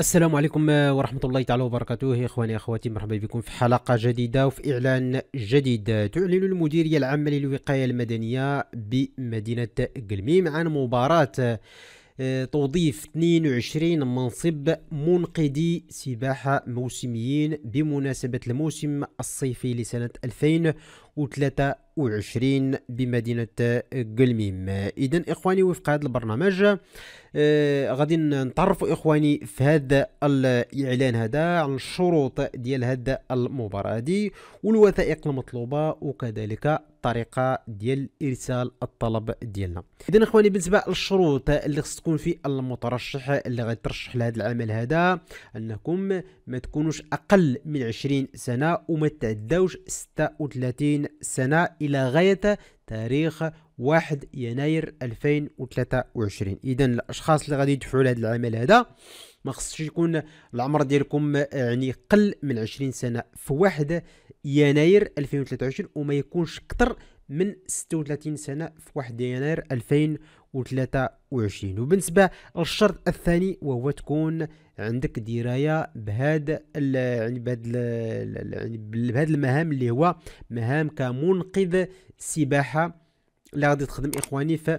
السلام عليكم آه، ورحمة الله تعالى وبركاته إخواني أخواتي مرحبا بكم في حلقة جديدة وفي إعلان جديد تعلن المديرية العامة للوقاية المدنية بمدينة قلميم عن مباراة آه، توظيف 22 منصب منقدي سباحة موسميين بمناسبة الموسم الصيفي لسنة 2023 بمدينة قلميم إذا إخواني وفق هذا البرنامج آه، غادي نتعرفوا اخواني في هذا الاعلان هذا عن الشروط ديال هذا المباراه دي والوثائق المطلوبه وكذلك الطريقه ديال ارسال الطلب ديالنا اذا اخواني بالنسبه للشروط اللي خص تكون في المترشح اللي غادي ترشح لهذا العمل هذا انكم ما تكونوش اقل من 20 سنه وما تعداوش 36 سنه الى غايه تاريخ 1 يناير 2023 اذا الاشخاص اللي غادي يدفعوا لهذا العمل هذا ما خصش يكون العمر ديالكم آه، يعني قل من 20 سنه في 1 يناير 2023 وما يكونش اكثر من 36 سنه في 1 يناير 2023 وبالنسبه للشرط الثاني وهو تكون عندك درايه بهذا يعني بهذا يعني بهذا المهام اللي هو مهام كمنقذ سباحه اللي غادي تخدم اخواني ف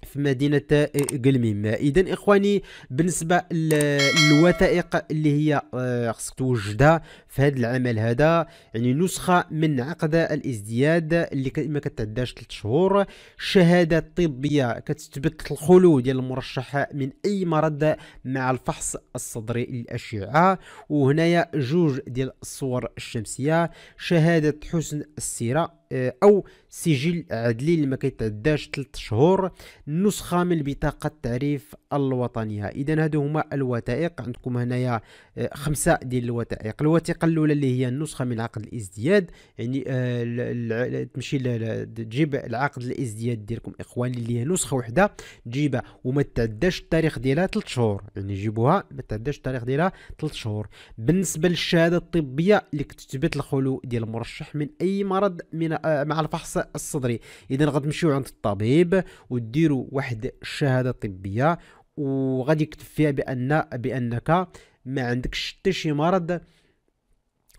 في مدينة آه، قلميم اذا اخواني بالنسبة للوثائق اللي هي آه، خصك توجدها في هذا العمل هذا يعني نسخة من عقد الازدياد اللي ما كتعداش 3 شهور شهادة طبية كتثبت الخلو ديال المرشح من اي مرض مع الفحص الصدري للاشعة وهنايا جوج ديال الصور الشمسية شهادة حسن السيرة آه، او سجل عدلي اللي ما كيتعداش 3 شهور نسخه من بطاقه التعريف الوطنيه اذا هادو هما الوثائق عندكم هنايا آه، خمسه ديال الوثائق الوثيقه الاولى اللي هي النسخه من عقد الازدياد يعني آه، تمشي تجيب العقد الازدياد ديالكم اخواني اللي هي نسخه وحده تجيبها وما تعداش التاريخ ديالها 3 شهور يعني جيبوها ما تعداش التاريخ ديالها 3 شهور بالنسبه للشهاده الطبيه اللي كتثبت الخلو ديال المرشح من اي مرض من آه، مع الفحص الصدري اذا غتمشيو عند الطبيب وديروا واحد الشهاده طبيه وغادي يكتب فيها بان بانك ما عندكش حتى شي مرض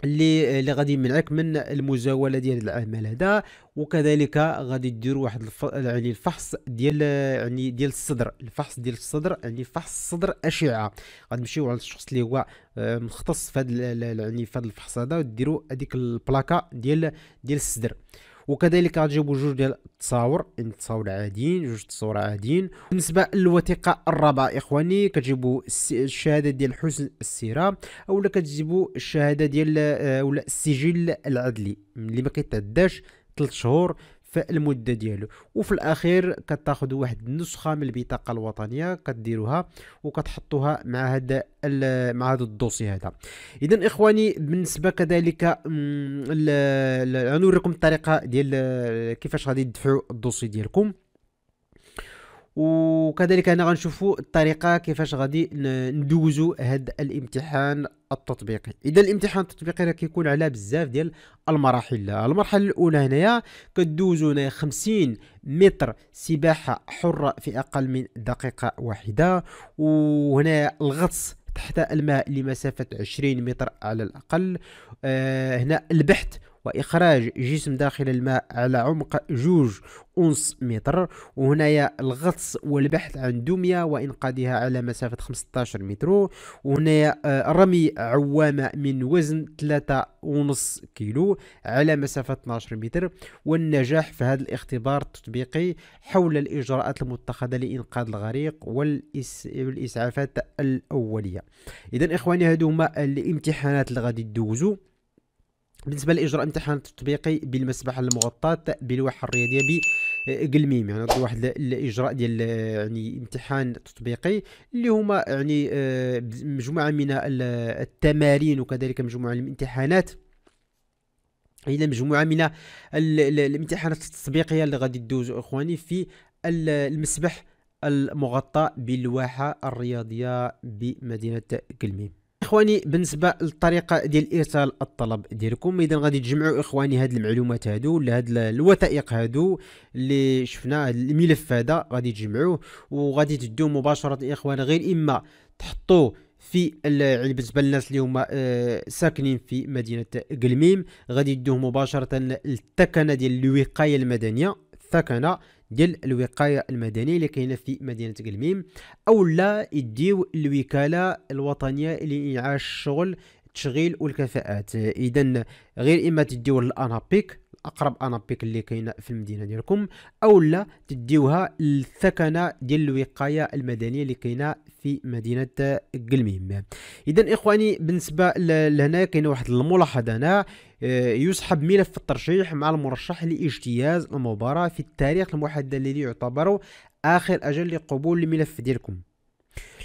اللي اللي غادي يمنعك من المزاوله ديال العمل هذا وكذلك غادي دير واحد الف... يعني الفحص ديال يعني ديال الصدر الفحص ديال الصدر يعني فحص الصدر اشعه غتمشيو عند الشخص اللي هو آه، مختص في هذا يعني في هذا الفحص هذا وديروا هذيك البلاكه ديال ديال الصدر وكذلك غتجيبوا جوج ديال التصاور يعني تصاور عاديين جوج تصاور عاديين بالنسبه للوثيقه الرابعه اخواني كتجيبوا الشهاده ديال حسن السيره اولا كتجيبوا الشهاده ديال آه، ولا السجل العدلي اللي ما كيتعداش 3 شهور في المده ديالو وفي الاخير كتاخذوا واحد النسخه من البطاقه الوطنيه كديروها وكتحطوها مع هذا مع هذا الدوسي هذا اذا اخواني بالنسبه كذلك غنوريكم الطريقه ديال كيفاش غادي تدفعوا الدوسي ديالكم وكذلك هنا غنشوفوا الطريقه كيفاش غادي ندوزوا هذا الامتحان التطبيقي اذا الامتحان التطبيقي راه كيكون على بزاف ديال المراحل المرحله الاولى هنايا كدوزو هنايا 50 متر سباحه حره في اقل من دقيقه واحده وهنا الغطس تحت الماء لمسافه 20 متر على الاقل آه هنا البحث وإخراج جسم داخل الماء على عمق جوج أونس متر وهنايا الغطس والبحث عن دمية وإنقاذها على مسافة 15 متر وهنايا آه، رمي عوامة من وزن 3.5 كيلو على مسافة 12 متر والنجاح في هذا الاختبار التطبيقي حول الإجراءات المتخذة لإنقاذ الغريق والإسعافات الأولية إذا إخواني هادو هما الامتحانات اللي غادي بالنسبه لاجراء امتحان تطبيقي بالمسبح المغطاه بالواحه الرياضيه بقلميم آه، يعني واحد الاجراء ديال آه، يعني امتحان تطبيقي اللي هما يعني آه، مجموعه من التمارين وكذلك مجموعه من الامتحانات الى مجموعه من الامتحانات التطبيقيه اللي غادي تدوز اخواني في المسبح المغطى بالواحه الرياضيه بمدينه قلميم اخواني بالنسبه للطريقه ديال ارسال الطلب ديالكم اذا غادي تجمعوا اخواني هاد المعلومات هادو ولا هاد الوثائق هادو اللي شفنا الملف هذا غادي تجمعوه وغادي تدوه مباشره اخوان غير اما تحطوه في يعني بالنسبه للناس اللي هما آه، ساكنين في مدينه قلميم غادي يدوه مباشره للثكنه ديال الوقايه المدنيه الثكنه ديال الوقايه المدنيه اللي كاينه في مدينه قلميم او لا يديو الوكاله الوطنيه لانعاش الشغل التشغيل والكفاءات اذا غير اما تديو للانابيك اقرب انابيك اللي كاينه في المدينه ديالكم اولا تديوها للثكنه ديال الوقايه المدنيه اللي كاينه في مدينه قلميم اذا اخواني بالنسبه لهنا كاينه واحد الملاحظه هنا آه، يسحب ملف الترشيح مع المرشح لاجتياز المباراه في التاريخ المحدد الذي يعتبر اخر اجل لقبول الملف ديالكم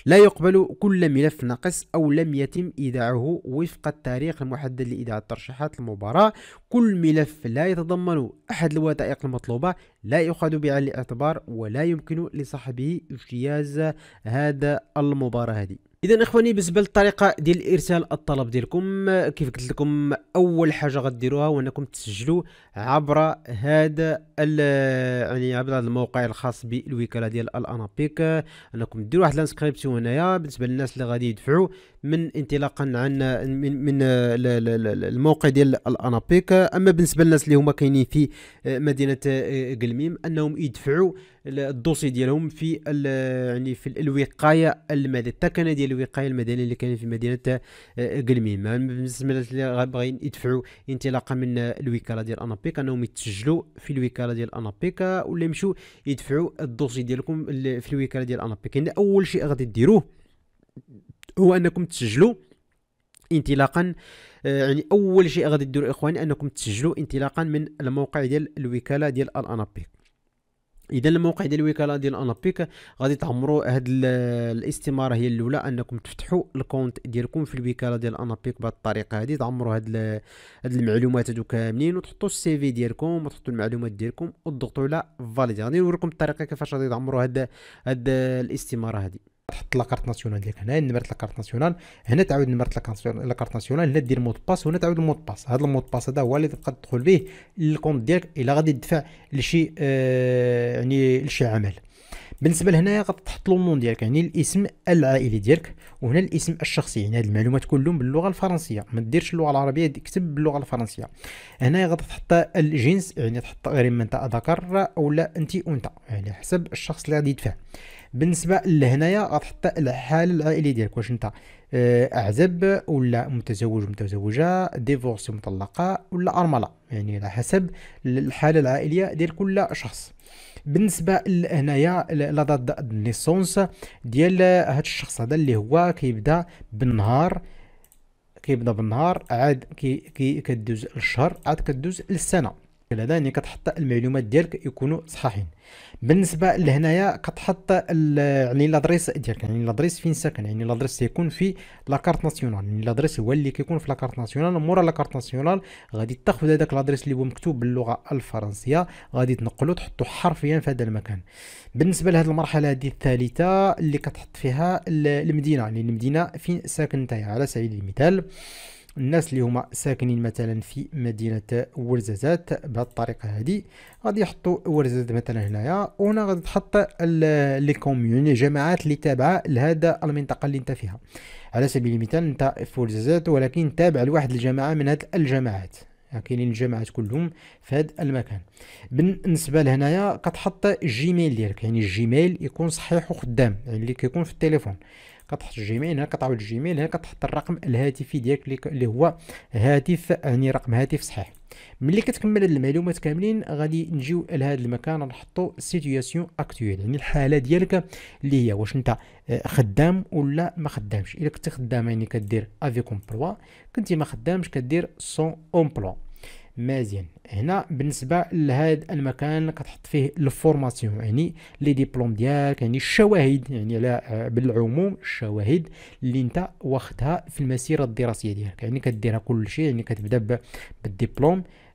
لا يقبل كل ملف ناقص أو لم يتم إيداعه وفق التاريخ المحدد لإيداع ترشيحات المباراة كل ملف لا يتضمن أحد الوثائق المطلوبة لا يؤخذ بعين الاعتبار ولا يمكن لصاحبه اجتياز هذا المباراة هذه اذا اخواني بالنسبه للطريقه ديال ارسال الطلب ديالكم كيف قلت لكم اول حاجه غديروها هو انكم تسجلوا عبر هذا يعني عبر هذا الموقع الخاص بالوكاله ديال الانابيك انكم ديروا واحد الانسكريبسيون هنايا بالنسبه للناس اللي غادي يدفعوا من انطلاقا عن من, من الموقع ديال الانابيك اما بالنسبه للناس اللي هما كاينين في مدينه آه، قلميم انهم يدفعوا الدوسي ديالهم في يعني في الوقايه المدنيه التقنيه ديال الوقايه المدنيه اللي كاين في مدينه آه، قلميم بالنسبه اللي باغيين يدفعوا انطلاقا من الوكاله ديال انابيك انهم يتسجلوا في الوكاله ديال انابيك ولا يمشوا يدفعوا الدوسي ديالكم في الوكاله ديال انابيك يعني اول شيء غادي ديروه هو انكم تسجلوا انطلاقا آه، يعني اول شيء غادي ديروا اخواني انكم تسجلوا انطلاقا من الموقع ديال الوكاله ديال الانابيك اذا الموقع ديال الوكاله ديال انابيك غادي تعمروا هاد الاستماره هي الاولى انكم تفتحوا الكونت ديالكم في الوكاله ديال انابيك بهذه الطريقه هذه تعمروا هاد هاد المعلومات هادو كاملين وتحطوا السي في ديالكم وتحطوا المعلومات ديالكم وتضغطوا على فاليدي غادي نوريكم الطريقه كيفاش غادي تعمروا هاد هاد الاستماره هذه تحط لاكارت ناسيونال ديالك هنا نمرت لاكارت ناسيونال هنا تعاود نمرت لاكارت ناسيونال هنا دير مود باس وهنا تعاود المود باس هذا المود باس هذا هو اللي تبقى تدخل به للكونت ديالك الا غادي تدفع لشي آه يعني لشي عمل بالنسبه لهنايا غتحط له النون ديالك يعني الاسم العائلي ديالك وهنا الاسم الشخصي يعني هذه المعلومات كلهم باللغه الفرنسيه ما ديرش اللغه العربيه كتب باللغه الفرنسيه هنايا غتحط الجنس يعني تحط غير من انت ذكر ولا انت انثى يعني حسب الشخص اللي غادي يدفع بالنسبه لهنايا غتحط الحاله العائليه ديالك واش انت آه، اعزب ولا متزوج متزوجه ديفورسي مطلقه ولا ارمله يعني على حسب الحاله العائليه ديال كل شخص بالنسبه لهنايا داد النيسونس ديال هذا الشخص هذا اللي هو كيبدا بالنهار كيبدا بالنهار عاد كي كي كدوز الشهر عاد كدوز السنه هذا يعني كتحط المعلومات ديالك يكونوا صحاحين بالنسبه لهنايا كتحط يعني لادريس ديالك يعني لادريس فين ساكن يعني لادريس تيكون في لاكارت ناسيونال يعني لادريس هو اللي كيكون في لاكارت ناسيونال مورا لاكارت ناسيونال غادي تاخذ هذاك لادريس اللي هو مكتوب باللغه الفرنسيه غادي تنقلو تحطو حرفيا في هذا المكان بالنسبه لهذه المرحله هذه الثالثه اللي كتحط فيها المدينه يعني المدينه فين ساكن نتايا على سبيل المثال الناس اللي هما ساكنين مثلا في مدينه ورزازات بهذه الطريقه هذه غادي يحطوا ورزازات مثلا هنايا وهنا غادي تحط لي كوميون الجماعات اللي تابعه لهذا المنطقه اللي انت فيها على سبيل المثال انت في ورزازات ولكن تابع لواحد الجماعه من هذه الجماعات يعني كاينين الجماعات كلهم في هذا المكان بالنسبه لهنايا كتحط الجيميل ديالك يعني الجيميل يكون صحيح وخدام يعني اللي كيكون في التليفون كتحط الجيميل هنا كتعاود الجيميل هنا كتحط الرقم الهاتفي ديالك اللي هو هاتف يعني رقم هاتف صحيح ملي كتكمل هاد المعلومات كاملين غادي نجيو لهذا المكان نحطو سيتوياسيون اكتويل يعني الحاله ديالك اللي هي واش انت آه، خدام ولا ما خدامش الا كنت خدام يعني كدير افي كومبلوا كنتي ما خدامش كدير سون امبلوا مزيان هنا بالنسبه لهذا المكان كتحط فيه الفورماسيون يعني لي ديبلوم ديالك يعني الشواهد يعني على آه، بالعموم الشواهد اللي انت واخدها في المسيره الدراسيه ديالك يعني كديرها كل شيء يعني كتبدا بالديبلوم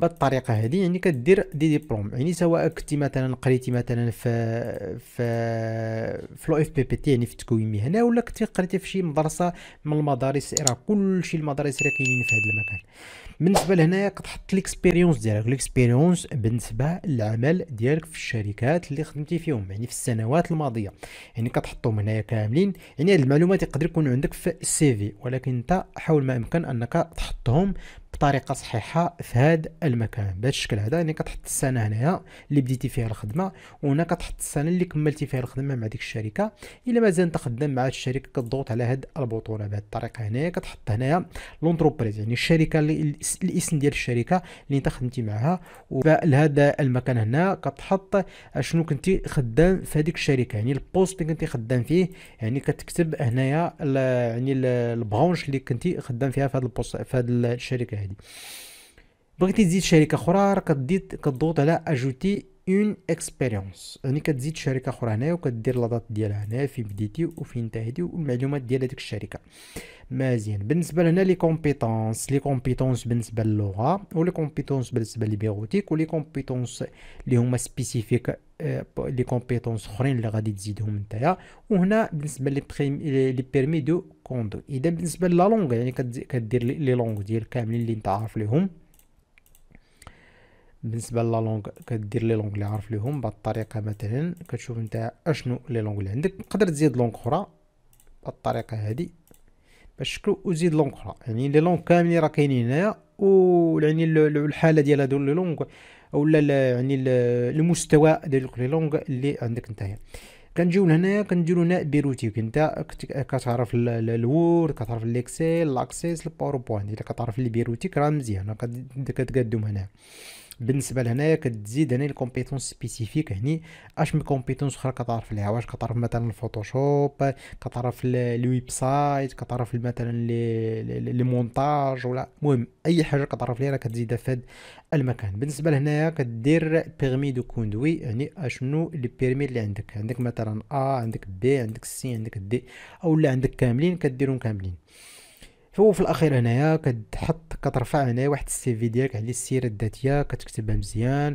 بهذه الطريقه هذه يعني كدير دي ديبلوم يعني سواء كنتي مثلا قريتي مثلا في في في لو اف بي بي تي يعني في التكوين المهنه ولا كنتي قريتي في شي مدرسه من المدارس راه كلشي المدارس راه كاينين في هذا المكان بالنسبه لهنايا كتحط ليكسبيريونس ديالك ليكسبيريونس بالنسبه للعمل ديالك في الشركات اللي خدمتي فيهم يعني في السنوات الماضيه يعني كتحطهم هنايا كاملين يعني هاد المعلومات يقدر يكون عندك في السي في ولكن انت حاول ما امكن انك تحطهم بطريقه صحيحه في هذا المكان بهذا الشكل هذا يعني كتحط السنه هنايا اللي بديتي فيها الخدمه وهنا كتحط السنه اللي كملتي فيها الخدمه مع ديك الشركه الا مازال انت خدام مع هاد الشركه كتضغط على هاد البطوله بهذه الطريقه هنايا كتحط هنايا لونتربريز يعني الشركه اللي الاسم ديال الشركه اللي انت خدمتي معها فلهذا المكان هنا كتحط شنو كنتي خدام في هذيك الشركه يعني البوست اللي كنتي خدام فيه يعني كتكتب هنايا يعني البرونش اللي كنتي خدام فيها في هذا البوست في هذه الشركه هذه بغيتي تزيد شركه اخرى راه كتضغط على اجوتي اون اكسبيريونس يعني كتزيد شركه اخرى هنايا وكدير لا دات ديالها هنا فين بديتي وفي انتهيتي والمعلومات ديال هذيك الشركه مزيان بالنسبه لهنا لي كومبيتونس لي كومبيتونس بالنسبه للغه ولي كومبيتونس بالنسبه لبيغوتيك ولي كومبيتونس اللي هما سبيسيفيك لي كومبيتونس اخرين اللي غادي تزيدهم نتايا وهنا بالنسبه لي بريم لي بيرمي دو كوندو اذا بالنسبه لا لونغ يعني كدير لي لونغ ديال كاملين اللي انت عارف ليهم بالنسبه لا لونغ كدير لي لونغ اللي عارف ليهم بهاد الطريقه مثلا كتشوف نتا اشنو لي لونغ اللي عندك تقدر تزيد لونغ اخرى بهاد الطريقه هادي باش شكلو وزيد لونغ اخرى يعني لي لونغ كاملين راه كاينين هنايا و يعني الحاله ديال هادو لي لونغ اولا يعني المستوى ديال لي لونغ اللي عندك نتايا كنجيو لهنايا كنديرو هنا بيروتيك انت كتعرف الوورد كتعرف الاكسل لاكسيس الباوربوينت الا كتعرف لي بيروتيك راه مزيان كتقدم هنا بالنسبه لهنايا كتزيد هنا الكومبيتونس سبيسيفيك هني اش من كومبيتونس اخرى كتعرف ليها واش كتعرف مثلا الفوتوشوب كتعرف الويب سايت كتعرف مثلا لي مونتاج ولا المهم اي حاجه كتعرف ليها راه كتزيدها في هذا المكان بالنسبه لهنايا كدير بيرمي دو كوندوي يعني اشنو لي بيرمي اللي عندك عندك مثلا ا عندك بي عندك سي عندك دي اولا عندك كاملين كديرهم كاملين هو في الاخير هنايا كتحط كترفع هنايا واحد السي في ديالك على السيره الذاتيه كتكتبها مزيان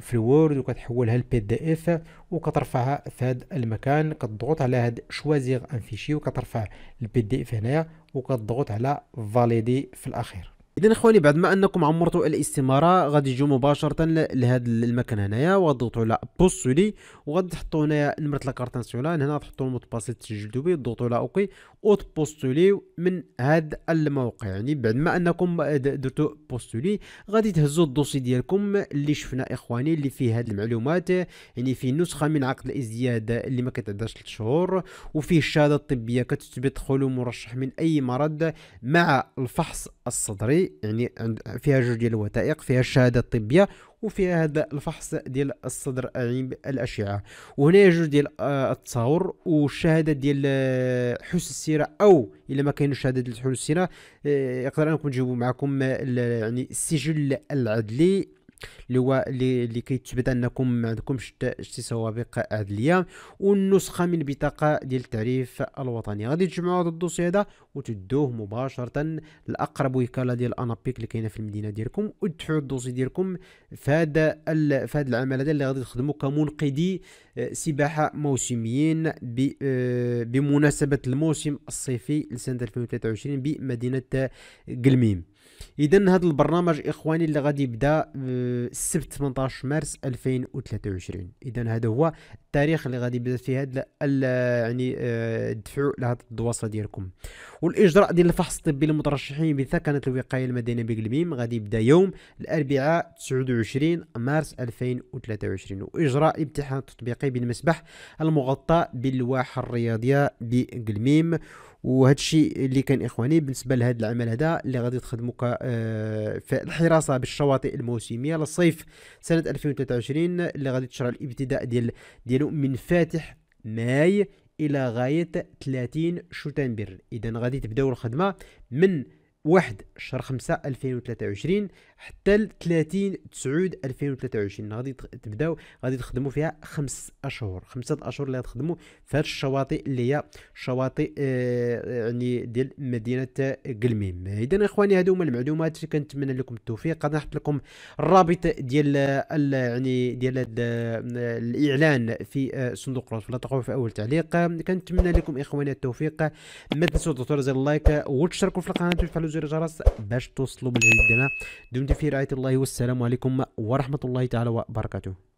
في الوورد وكتحولها لبي دي اف وكترفعها في هذا المكان كتضغط على هذا شوازيغ ان فيشي وكترفع البي دي اف هنايا وكتضغط على فاليدي في الاخير اذا اخواني بعد ما انكم عمرتوا الاستماره غادي تجوا مباشره لهذا المكان هنايا وغضغطوا على بوستولي وغتحطوا هنايا نمره لاكارت هنا هنا تحطوا باس تسجلوا به تضغطوا على اوكي وتبوستولي من هذا الموقع يعني بعد ما انكم درتوا بوستولي غادي تهزوا الدوسي ديالكم اللي شفنا اخواني اللي فيه هذه المعلومات يعني فيه نسخه من عقد الازدياد اللي ما كتعداش 3 شهور وفيه الشهاده الطبيه كتثبت خلو مرشح من اي مرض مع الفحص الصدري يعني فيها جوج ديال الوثائق فيها الشهاده الطبيه وفي هذا الفحص ديال الصدر يعني بالاشعه وهنا جوج ديال آه، التصاور والشهاده ديال آه، حسن السيره او الا ما كاينش شهاده ديال حسن السيره آه، يقدر انكم تجيبوا معكم يعني السجل العدلي اللي هو اللي, اللي كيتبدا انكم ما عندكمش شي سوابق عدليه والنسخه من بطاقه ديال التعريف الوطني غادي تجمعوا هذا الدوسي هذا وتدوه مباشره لاقرب وكاله ديال انابيك اللي كاينه في المدينه ديالكم وتدفعوا الدوسي ديالكم في هذا في هذا العمل هذا اللي غادي تخدموا كمنقدي آه، سباحه موسميين آه، بمناسبه الموسم الصيفي لسنه 2023 بمدينه آه، قلميم اذا هذا البرنامج اخواني اللي غادي يبدا آه، السبت 18 مارس 2023 اذا هذا هو التاريخ اللي غادي يبدا فيه هذا يعني آه، دفعوا لهذه الدواسه ديالكم والاجراء ديال الفحص الطبي للمترشحين بثكنه الوقايه المدنيه بقلميم غادي يبدا يوم الاربعاء 29 مارس 2023 واجراء امتحان تطبيقي بالمسبح المغطى باللواحه الرياضيه بقلميم وهذا الشيء اللي كان اخواني بالنسبه لهذا العمل هذا اللي غادي تخدموا آه، في الحراسه بالشواطئ الموسميه للصيف سنه 2023 اللي غادي تشرع الابتداء ديال ديالو من فاتح ماي الى غايه 30 شتنبر اذا غادي تبداو الخدمه من واحد شهر خمسة ألفين وثلاثة وعشرين حتى 30 تسعود ألفين وثلاثة وعشرين غادي تبداو غادي تخدموا فيها خمس أشهر خمسة أشهر اللي تخدموا في هاد الشواطئ اللي هي شواطئ آه, آه، يعني ديال مدينة قلميم إذا إخواني هادو هما المعلومات كنتمنى لكم التوفيق غادي نحط لكم الرابط ديال يعني ديال آه، الإعلان في آه، صندوق الوصف لا تقوى في أول تعليق كنتمنى لكم إخواني التوفيق ما تنسوا تضغطوا على زر اللايك وتشتركوا في القناة وتفعلوا زر الجرس باش توصلوا بالجديد دمتم في رعايه الله والسلام عليكم ورحمه الله تعالى وبركاته